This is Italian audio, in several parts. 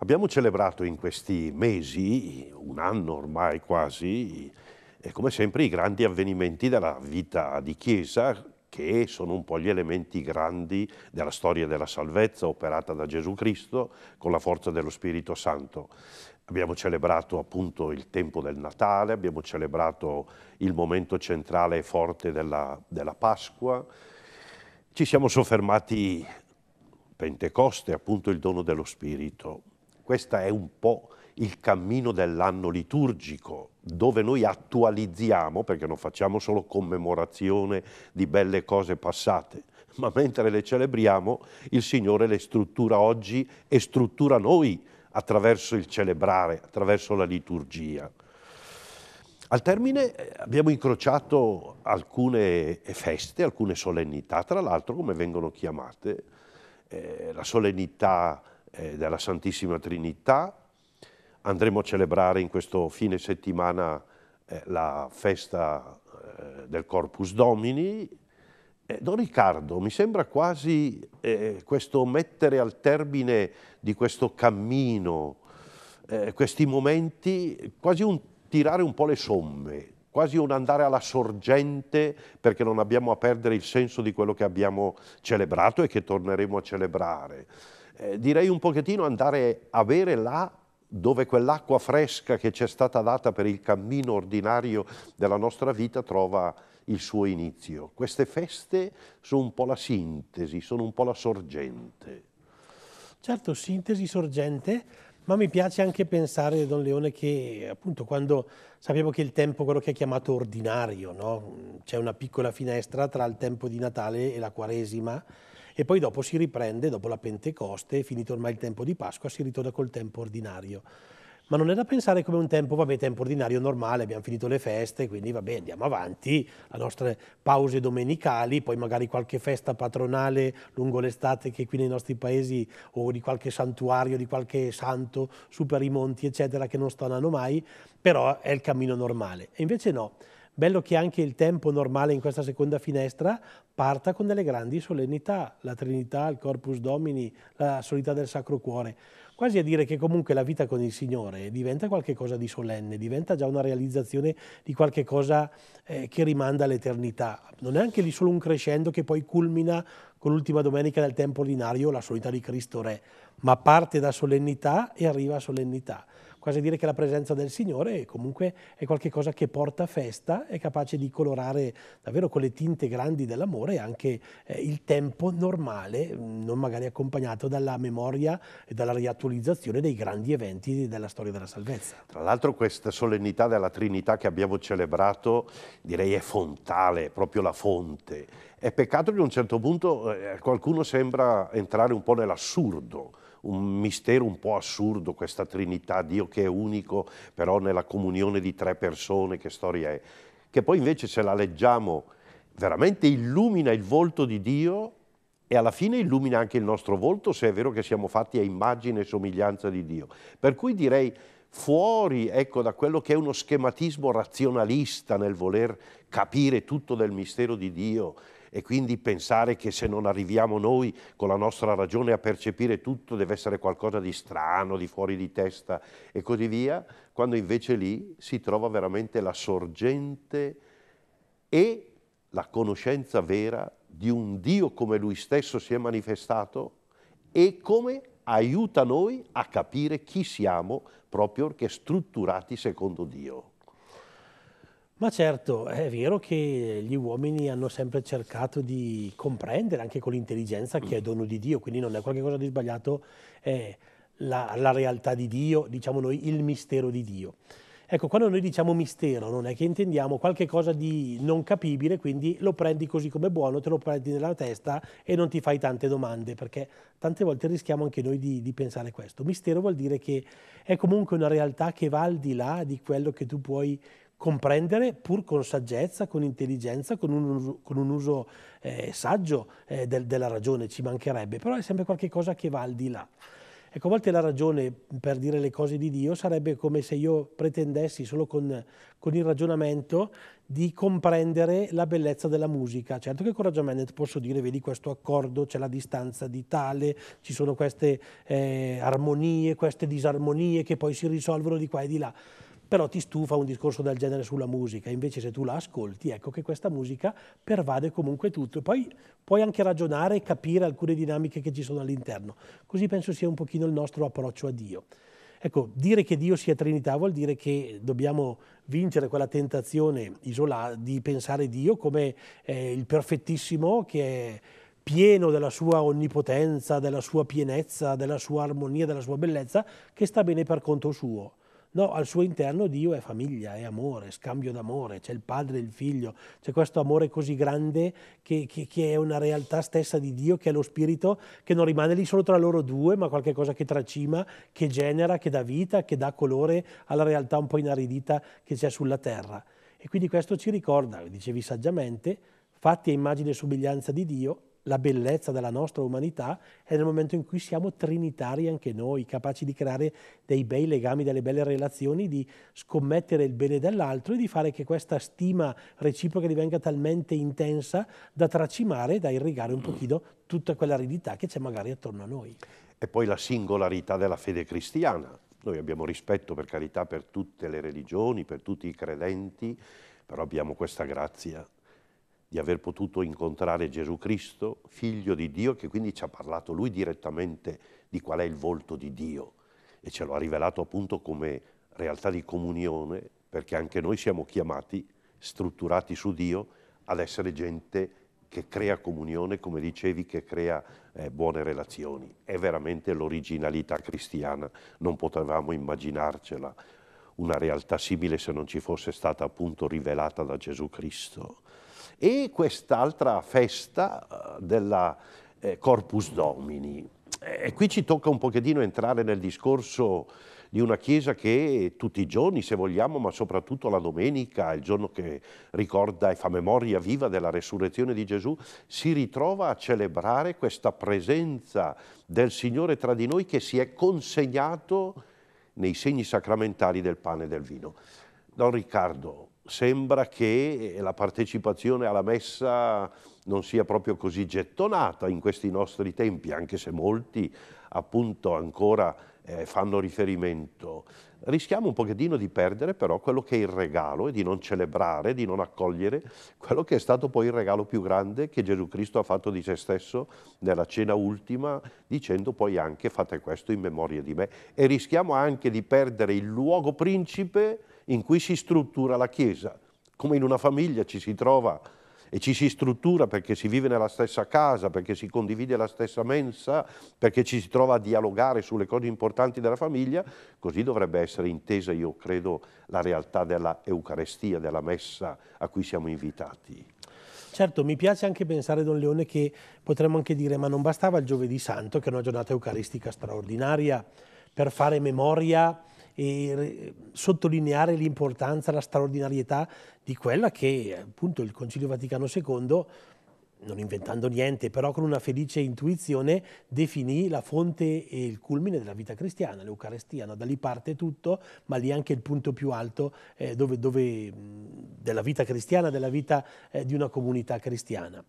Abbiamo celebrato in questi mesi, un anno ormai quasi, eh, come sempre i grandi avvenimenti della vita di Chiesa che sono un po' gli elementi grandi della storia della salvezza operata da Gesù Cristo con la forza dello Spirito Santo. Abbiamo celebrato appunto il tempo del Natale, abbiamo celebrato il momento centrale e forte della, della Pasqua, ci siamo soffermati Pentecoste, appunto il dono dello Spirito. Questo è un po' il cammino dell'anno liturgico, dove noi attualizziamo, perché non facciamo solo commemorazione di belle cose passate, ma mentre le celebriamo il Signore le struttura oggi e struttura noi attraverso il celebrare, attraverso la liturgia. Al termine eh, abbiamo incrociato alcune feste, alcune solennità, tra l'altro come vengono chiamate, eh, la solennità eh, della Santissima Trinità. Andremo a celebrare in questo fine settimana eh, la festa eh, del Corpus Domini. Eh, Don Riccardo, mi sembra quasi eh, questo mettere al termine di questo cammino, eh, questi momenti, quasi un tirare un po' le somme, quasi un andare alla sorgente perché non abbiamo a perdere il senso di quello che abbiamo celebrato e che torneremo a celebrare eh, direi un pochettino andare a bere là dove quell'acqua fresca che ci è stata data per il cammino ordinario della nostra vita trova il suo inizio. Queste feste sono un po' la sintesi, sono un po' la sorgente. Certo, sintesi, sorgente, ma mi piace anche pensare, Don Leone, che appunto quando sappiamo che il tempo, quello che è chiamato ordinario, no? c'è una piccola finestra tra il tempo di Natale e la Quaresima, e poi dopo si riprende, dopo la Pentecoste, finito ormai il tempo di Pasqua, si ritorna col tempo ordinario. Ma non è da pensare come un tempo, vabbè, tempo ordinario normale, abbiamo finito le feste, quindi vabbè, andiamo avanti, le nostre pause domenicali, poi magari qualche festa patronale lungo l'estate che qui nei nostri paesi o di qualche santuario, di qualche santo su per i monti, eccetera, che non stanano mai, però è il cammino normale. E invece no, Bello che anche il tempo normale in questa seconda finestra parta con delle grandi solennità, la Trinità, il Corpus Domini, la solità del Sacro Cuore, quasi a dire che comunque la vita con il Signore diventa qualcosa di solenne, diventa già una realizzazione di qualcosa eh, che rimanda all'eternità. Non è anche lì solo un crescendo che poi culmina con l'ultima domenica del tempo ordinario, la solità di Cristo Re, ma parte da solennità e arriva a solennità quasi dire che la presenza del Signore comunque è qualcosa che porta festa, è capace di colorare davvero con le tinte grandi dell'amore anche eh, il tempo normale, mm, non magari accompagnato dalla memoria e dalla riattualizzazione dei grandi eventi della storia della salvezza. Tra l'altro questa solennità della Trinità che abbiamo celebrato direi è fontale, è proprio la fonte. È peccato che a un certo punto eh, qualcuno sembra entrare un po' nell'assurdo, un mistero un po' assurdo questa Trinità, Dio che è unico però nella comunione di tre persone, che storia è? Che poi invece se la leggiamo veramente illumina il volto di Dio e alla fine illumina anche il nostro volto se è vero che siamo fatti a immagine e somiglianza di Dio. Per cui direi fuori ecco, da quello che è uno schematismo razionalista nel voler capire tutto del mistero di Dio, e quindi pensare che se non arriviamo noi con la nostra ragione a percepire tutto deve essere qualcosa di strano, di fuori di testa e così via, quando invece lì si trova veramente la sorgente e la conoscenza vera di un Dio come lui stesso si è manifestato e come aiuta noi a capire chi siamo proprio perché strutturati secondo Dio. Ma certo, è vero che gli uomini hanno sempre cercato di comprendere anche con l'intelligenza che è dono di Dio, quindi non è qualcosa di sbagliato, è la, la realtà di Dio, diciamo noi il mistero di Dio. Ecco, quando noi diciamo mistero, non è che intendiamo qualche cosa di non capibile, quindi lo prendi così come buono, te lo prendi nella testa e non ti fai tante domande, perché tante volte rischiamo anche noi di, di pensare questo. Mistero vuol dire che è comunque una realtà che va al di là di quello che tu puoi comprendere pur con saggezza, con intelligenza, con un uso, con un uso eh, saggio eh, del, della ragione, ci mancherebbe, però è sempre qualcosa che va al di là. Ecco, a volte la ragione per dire le cose di Dio sarebbe come se io pretendessi solo con, con il ragionamento di comprendere la bellezza della musica. Certo che con il ragionamento posso dire, vedi questo accordo, c'è la distanza di tale, ci sono queste eh, armonie, queste disarmonie che poi si risolvono di qua e di là però ti stufa un discorso del genere sulla musica, invece se tu la ascolti, ecco che questa musica pervade comunque tutto. E poi puoi anche ragionare e capire alcune dinamiche che ci sono all'interno. Così penso sia un pochino il nostro approccio a Dio. Ecco, dire che Dio sia Trinità vuol dire che dobbiamo vincere quella tentazione isolata di pensare Dio come eh, il perfettissimo che è pieno della sua onnipotenza, della sua pienezza, della sua armonia, della sua bellezza, che sta bene per conto suo. No, al suo interno Dio è famiglia, è amore, scambio d'amore, c'è il padre e il figlio, c'è questo amore così grande che, che, che, è una realtà stessa di Dio, che è lo spirito, che non rimane lì solo tra loro due, ma qualcosa che tracima, che genera, che dà vita, che dà colore alla realtà un po' inaridita che c'è sulla terra. E quindi questo ci ricorda, dicevi saggiamente, fatti a immagine e somiglianza di Dio, la bellezza della nostra umanità è nel momento in cui siamo trinitari anche noi, capaci di creare dei bei legami, delle belle relazioni, di scommettere il bene dell'altro e di fare che questa stima reciproca divenga talmente intensa da tracimare e da irrigare un mm. pochino tutta quell'aridità che c'è magari attorno a noi. E poi la singolarità della fede cristiana. Noi abbiamo rispetto per carità per tutte le religioni, per tutti i credenti, però abbiamo questa grazia di aver potuto incontrare Gesù Cristo, figlio di Dio, che quindi ci ha parlato lui direttamente di qual è il volto di Dio e ce lo ha rivelato appunto come realtà di comunione, perché anche noi siamo chiamati, strutturati su Dio, ad essere gente che crea comunione, come dicevi, che crea eh, buone relazioni. È veramente l'originalità cristiana, non potevamo immaginarcela una realtà simile se non ci fosse stata appunto rivelata da Gesù Cristo e quest'altra festa eh, della eh, Corpus Domini. Eh, e qui ci tocca un pochettino entrare nel discorso di una chiesa che tutti i giorni, se vogliamo, ma soprattutto la domenica, il giorno che ricorda e fa memoria viva della resurrezione di Gesù, si ritrova a celebrare questa presenza del Signore tra di noi che si è consegnato nei segni sacramentali del pane e del vino. Don Riccardo, sembra che eh, la partecipazione alla messa non sia proprio così gettonata in questi nostri tempi, anche se molti appunto ancora eh, fanno riferimento. Rischiamo un pochettino di perdere però quello che è il regalo e di non celebrare, di non accogliere quello che è stato poi il regalo più grande che Gesù Cristo ha fatto di se stesso nella cena ultima, dicendo poi anche fate questo in memoria di me. E rischiamo anche di perdere il luogo principe in cui si struttura la Chiesa. Come in una famiglia ci si trova e ci si struttura perché si vive nella stessa casa, perché si condivide la stessa mensa, perché ci si trova a dialogare sulle cose importanti della famiglia, così dovrebbe essere intesa, io credo, la realtà della Eucarestia, della messa a cui siamo invitati. Certo, mi piace anche pensare, Don Leone, che potremmo anche dire ma non bastava il giovedì santo, che è una giornata eucaristica straordinaria, per fare memoria e sottolineare l'importanza, la straordinarietà di quella che appunto il Concilio Vaticano II non inventando niente, però con una felice intuizione, definì la fonte e il culmine della vita cristiana, l'Eucarestia. No? Da lì parte tutto, ma lì anche il punto più alto eh, dove, dove, della vita cristiana, della vita eh, di una comunità cristiana.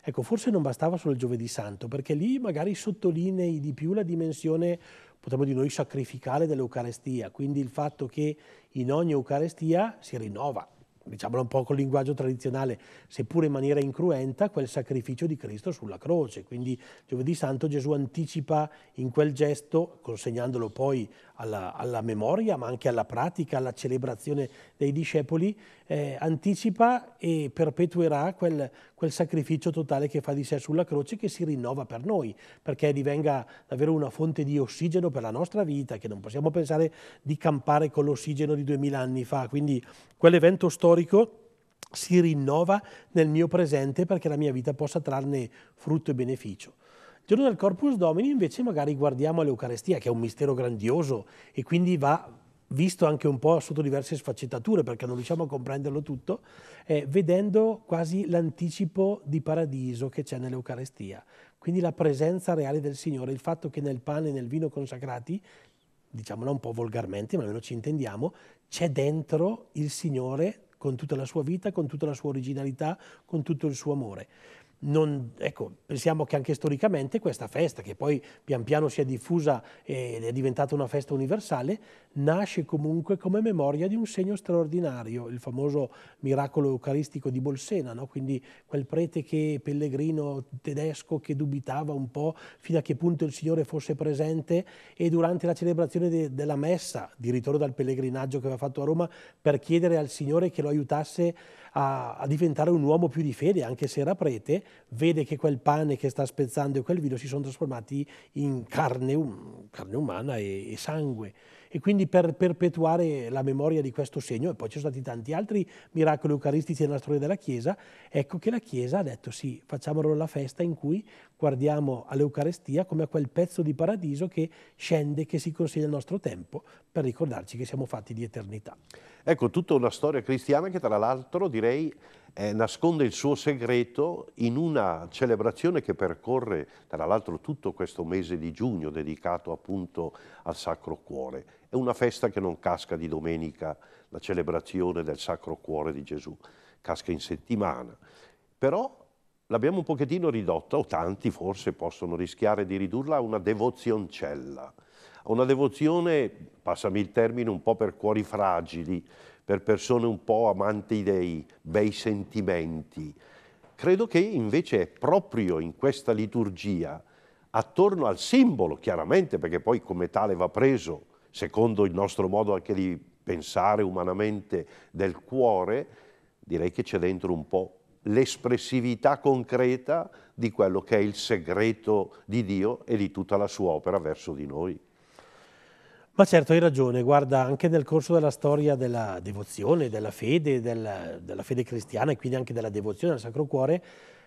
Ecco, forse non bastava solo il giovedì santo, perché lì magari sottolinei di più la dimensione potremmo dire noi, sacrificale dell'Eucarestia, quindi il fatto che in ogni Eucarestia si rinnova diciamolo un po' col linguaggio tradizionale, seppure in maniera incruenta, quel sacrificio di Cristo sulla croce. Quindi giovedì santo Gesù anticipa in quel gesto, consegnandolo poi alla, alla memoria, ma anche alla pratica, alla celebrazione dei discepoli, eh, anticipa e perpetuerà quel, quel sacrificio totale che fa di sé sulla croce, che si rinnova per noi, perché divenga davvero una fonte di ossigeno per la nostra vita, che non possiamo pensare di campare con l'ossigeno di duemila anni fa. Quindi quell'evento storico storico si rinnova nel mio presente perché la mia vita possa trarne frutto e beneficio. Il giorno del Corpus Domini invece magari guardiamo all'Eucarestia che è un mistero grandioso e quindi va visto anche un po' sotto diverse sfaccettature perché non riusciamo a comprenderlo tutto, eh, vedendo quasi l'anticipo di paradiso che c'è nell'Eucarestia. Quindi la presenza reale del Signore, il fatto che nel pane e nel vino consacrati diciamola un po' volgarmente, ma almeno ci intendiamo, c'è dentro il Signore con tutta la sua vita, con tutta la sua originalità, con tutto il suo amore non, ecco, pensiamo che anche storicamente questa festa, che poi pian piano si è diffusa ed è diventata una festa universale, nasce comunque come memoria di un segno straordinario, il famoso miracolo eucaristico di Bolsena, no? quindi quel prete che, pellegrino tedesco che dubitava un po' fino a che punto il Signore fosse presente e durante la celebrazione de, della messa di ritorno dal pellegrinaggio che aveva fatto a Roma per chiedere al Signore che lo aiutasse a, a, diventare un uomo più di fede, anche se era prete, vede che quel pane che sta spezzando e quel vino si sono trasformati in carne, um, carne umana e, e sangue e quindi per perpetuare la memoria di questo segno, e poi ci sono stati tanti altri miracoli eucaristici nella storia della Chiesa, ecco che la Chiesa ha detto sì, facciamolo la festa in cui guardiamo all'Eucarestia come a quel pezzo di paradiso che scende, che si consiglia al nostro tempo per ricordarci che siamo fatti di eternità. Ecco, tutta una storia cristiana che tra l'altro direi eh, nasconde il suo segreto in una celebrazione che percorre tra l'altro tutto questo mese di giugno dedicato appunto al Sacro Cuore. È una festa che non casca di domenica, la celebrazione del Sacro Cuore di Gesù, casca in settimana. Però l'abbiamo un pochettino ridotta, o tanti forse possono rischiare di ridurla a una devozioncella, a una devozione, passami il termine, un po' per cuori fragili, per persone un po' amanti dei bei sentimenti. Credo che invece è proprio in questa liturgia, attorno al simbolo chiaramente, perché poi come tale va preso, secondo il nostro modo anche di pensare umanamente del cuore, direi che c'è dentro un po' l'espressività concreta di quello che è il segreto di Dio e di tutta la sua opera verso di noi. Ma certo hai ragione, guarda, anche nel corso della storia della devozione, della fede, del, della fede cristiana e quindi anche della devozione al Sacro Cuore,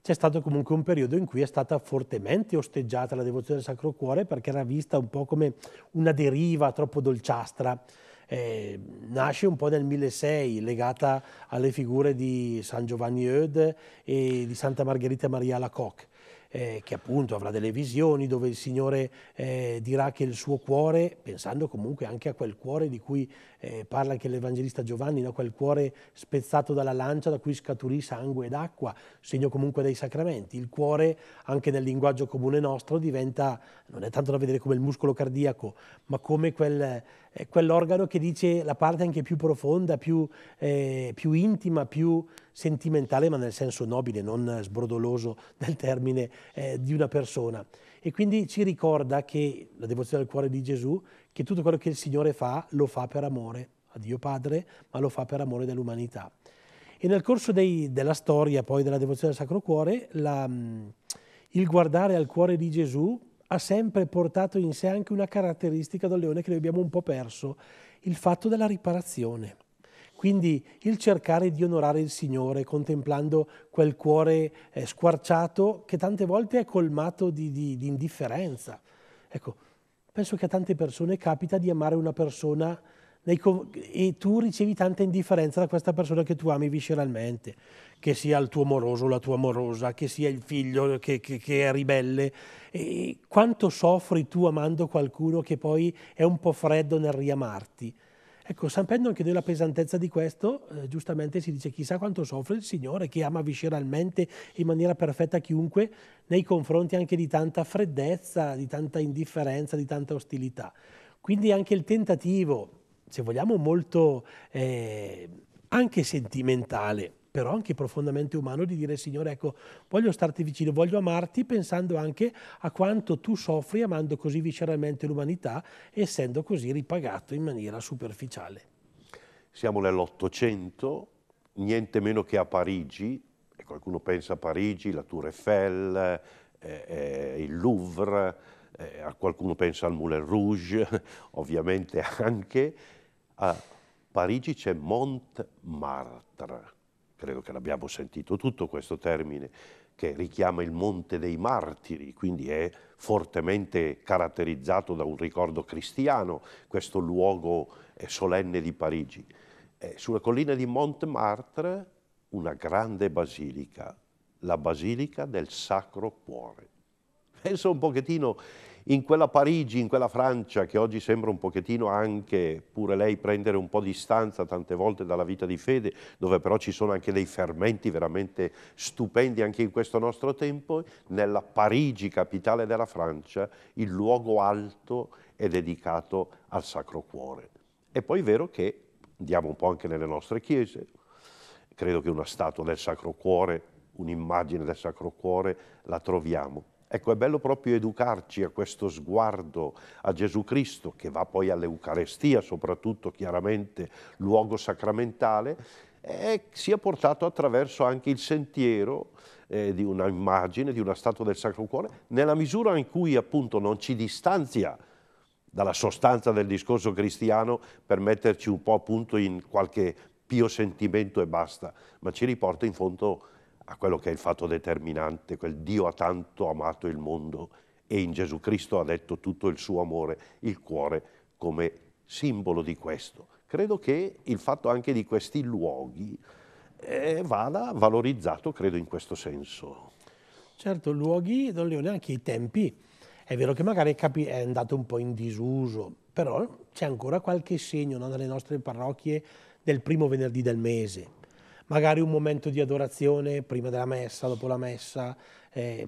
c'è stato comunque un periodo in cui è stata fortemente osteggiata la devozione al Sacro Cuore perché era vista un po' come una deriva troppo dolciastra. Eh, nasce un po' nel 1006, legata alle figure di San Giovanni Eude e di Santa Margherita Maria Lacocque eh, che appunto avrà delle visioni dove il Signore eh, dirà che il suo cuore, pensando comunque anche a quel cuore di cui eh, parla anche l'Evangelista Giovanni, no? quel cuore spezzato dalla lancia da cui scaturì sangue ed acqua, segno comunque dei sacramenti. Il cuore, anche nel linguaggio comune nostro, diventa, non è tanto da vedere come il muscolo cardiaco, ma come quel, eh, quell'organo che dice la parte anche più profonda, più, eh, più intima, più sentimentale, ma nel senso nobile, non sbrodoloso del termine, eh, di una persona. E quindi ci ricorda che la devozione al cuore di Gesù, che tutto quello che il Signore fa, lo fa per amore a Dio Padre, ma lo fa per amore dell'umanità. E nel corso dei, della storia poi della devozione al Sacro Cuore, la, mm, il guardare al cuore di Gesù ha sempre portato in sé anche una caratteristica del leone che noi abbiamo un po' perso, il fatto della riparazione. Quindi il cercare di onorare il Signore contemplando quel cuore eh, squarciato che tante volte è colmato di, di, di indifferenza. Ecco, penso che a tante persone capita di amare una persona e tu ricevi tanta indifferenza da questa persona che tu ami visceralmente, che sia il tuo amoroso, o la tua amorosa, che sia il figlio che, che, che è ribelle. E quanto soffri tu amando qualcuno che poi è un po' freddo nel riamarti? Ecco, sapendo anche della pesantezza di questo, eh, giustamente si dice chissà quanto soffre il Signore che ama visceralmente in maniera perfetta chiunque nei confronti anche di tanta freddezza, di tanta indifferenza, di tanta ostilità. Quindi anche il tentativo, se vogliamo, molto eh, anche sentimentale però anche profondamente umano di dire Signore, ecco, voglio starti vicino, voglio amarti pensando anche a quanto tu soffri amando così visceralmente l'umanità, essendo così ripagato in maniera superficiale. Siamo nell'Ottocento, niente meno che a Parigi, e qualcuno pensa a Parigi, la Tour Eiffel, eh, eh, il Louvre, eh, qualcuno pensa al Moulin Rouge, ovviamente anche. A Parigi c'è Montmartre credo che l'abbiamo sentito tutto questo termine, che richiama il Monte dei Martiri, quindi è fortemente caratterizzato da un ricordo cristiano, questo luogo eh, solenne di Parigi. E eh, sulla collina di Montmartre una grande basilica, la Basilica del Sacro Cuore. Penso un pochettino in quella Parigi, in quella Francia che oggi sembra un pochettino anche pure lei prendere un po' di distanza tante volte dalla vita di fede, dove però ci sono anche dei fermenti veramente stupendi anche in questo nostro tempo, nella Parigi, capitale della Francia, il luogo alto è dedicato al Sacro Cuore. E poi è vero che andiamo un po' anche nelle nostre chiese, credo che una statua del Sacro Cuore, un'immagine del Sacro Cuore la troviamo Ecco, è bello proprio educarci a questo sguardo a Gesù Cristo, che va poi all'Eucarestia, soprattutto chiaramente luogo sacramentale, e sia portato attraverso anche il sentiero eh, di una immagine, di una statua del Sacro Cuore, nella misura in cui appunto non ci distanzia dalla sostanza del discorso cristiano per metterci un po' appunto in qualche pio sentimento e basta, ma ci riporta in fondo a quello che è il fatto determinante, quel Dio ha tanto amato il mondo e in Gesù Cristo ha detto tutto il suo amore, il cuore come simbolo di questo. Credo che il fatto anche di questi luoghi eh, vada valorizzato, credo, in questo senso. Certo, luoghi, Don Leone, anche i tempi. È vero che magari è andato un po' in disuso, però c'è ancora qualche segno no, nelle nostre parrocchie del primo venerdì del mese magari un momento di adorazione prima della messa, dopo la messa, eh,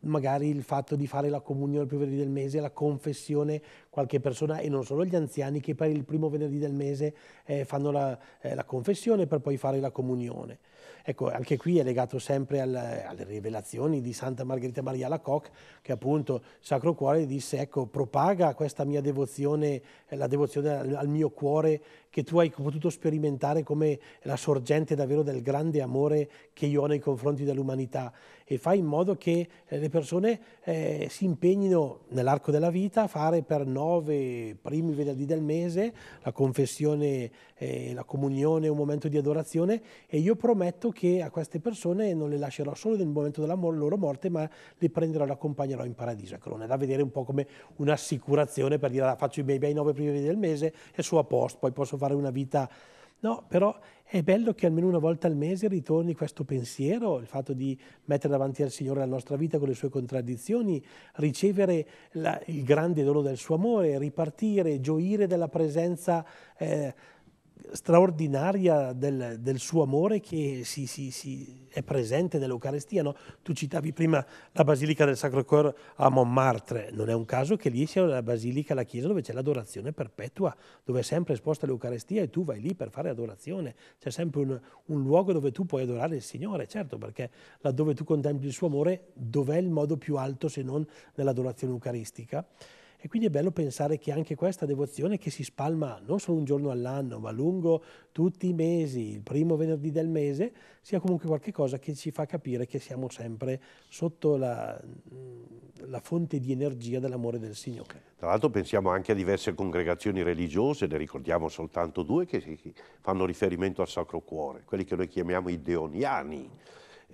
magari il fatto di fare la comunione il più venerdì del mese, la confessione qualche persona e non solo gli anziani che per il primo venerdì del mese eh, fanno la, eh, la, confessione per poi fare la comunione. Ecco, anche qui è legato sempre al, alle rivelazioni di Santa Margherita Maria Lacoque che appunto Sacro Cuore disse ecco propaga questa mia devozione, eh, la devozione al, al mio cuore che tu hai potuto sperimentare come la sorgente davvero del grande amore che io ho nei confronti dell'umanità e fai in modo che eh, le persone eh, si impegnino nell'arco della vita a fare per noi 9 primi venerdì del mese, la confessione, eh, la comunione, un momento di adorazione e io prometto che a queste persone non le lascerò solo nel momento della loro morte, ma le prenderò e le accompagnerò in paradiso. Ecco, non è da vedere un po' come un'assicurazione per dire ah, faccio i miei, miei 9 primi venerdì del mese e sono a posto, poi posso fare una vita No, però è bello che almeno una volta al mese ritorni questo pensiero, il fatto di mettere davanti al Signore la nostra vita con le sue contraddizioni, ricevere la, il grande dono del suo amore, ripartire, gioire della presenza eh, straordinaria del, del, suo amore che si, si, si è presente nell'Eucarestia. No? Tu citavi prima la Basilica del Sacro Cor a Montmartre, non è un caso che lì sia la basilica, la chiesa dove c'è l'adorazione perpetua, dove è sempre esposta l'Eucarestia e tu vai lì per fare adorazione. C'è sempre un, un luogo dove tu puoi adorare il Signore, certo, perché laddove tu contempli il suo amore, dov'è il modo più alto se non nell'adorazione eucaristica? E quindi è bello pensare che anche questa devozione che si spalma non solo un giorno all'anno, ma lungo tutti i mesi, il primo venerdì del mese, sia comunque qualcosa che ci fa capire che siamo sempre sotto la, mm, la fonte di energia dell'amore del Signore. Tra l'altro pensiamo anche a diverse congregazioni religiose, ne ricordiamo soltanto due che fanno riferimento al Sacro Cuore, quelli che noi chiamiamo i deoniani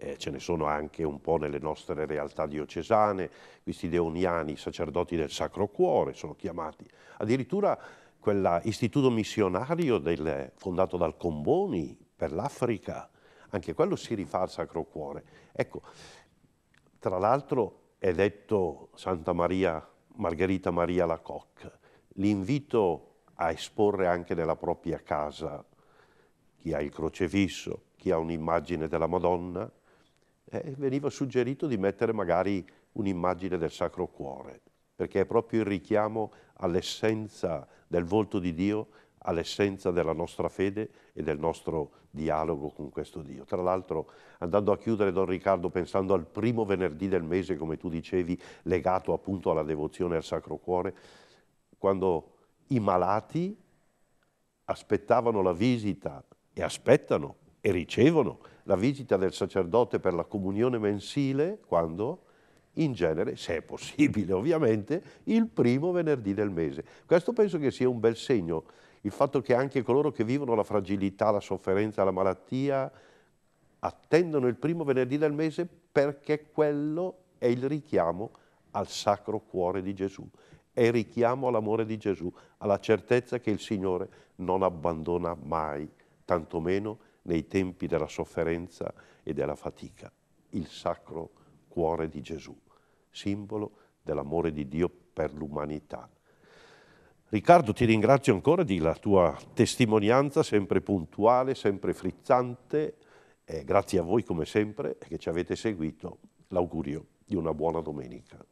eh, ce ne sono anche un po' nelle nostre realtà diocesane, questi leoniani, sacerdoti del Sacro Cuore, sono chiamati. Addirittura quell'istituto missionario del, fondato dal Comboni per l'Africa, anche quello si rifà al Sacro Cuore. Ecco, tra l'altro è detto Santa Maria, Margherita Maria Lacocque, l'invito a esporre anche nella propria casa chi ha il crocefisso, chi ha un'immagine della Madonna, eh, veniva suggerito di mettere magari un'immagine del Sacro Cuore, perché è proprio il richiamo all'essenza del volto di Dio, all'essenza della nostra fede e del nostro dialogo con questo Dio. Tra l'altro, andando a chiudere, Don Riccardo, pensando al primo venerdì del mese, come tu dicevi, legato appunto alla devozione al Sacro Cuore, quando i malati aspettavano la visita e aspettano e ricevono la visita del sacerdote per la comunione mensile quando? In genere, se è possibile ovviamente, il primo venerdì del mese. Questo penso che sia un bel segno, il fatto che anche coloro che vivono la fragilità, la sofferenza, la malattia, attendono il primo venerdì del mese perché quello è il richiamo al sacro cuore di Gesù, è il richiamo all'amore di Gesù, alla certezza che il Signore non abbandona mai, tantomeno nei tempi della sofferenza e della fatica, il sacro cuore di Gesù, simbolo dell'amore di Dio per l'umanità. Riccardo, ti ringrazio ancora della tua testimonianza, sempre puntuale, sempre frizzante. E grazie a voi, come sempre, che ci avete seguito. L'augurio di una buona domenica.